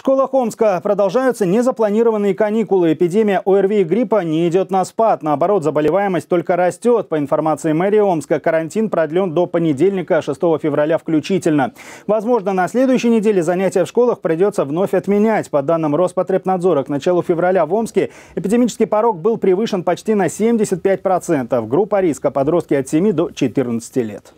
В школах Омска продолжаются незапланированные каникулы. Эпидемия ОРВИ и гриппа не идет на спад. Наоборот, заболеваемость только растет. По информации мэрии Омска, карантин продлен до понедельника, 6 февраля включительно. Возможно, на следующей неделе занятия в школах придется вновь отменять. По данным Роспотребнадзора, к началу февраля в Омске эпидемический порог был превышен почти на 75%. Группа риска подростки от 7 до 14 лет.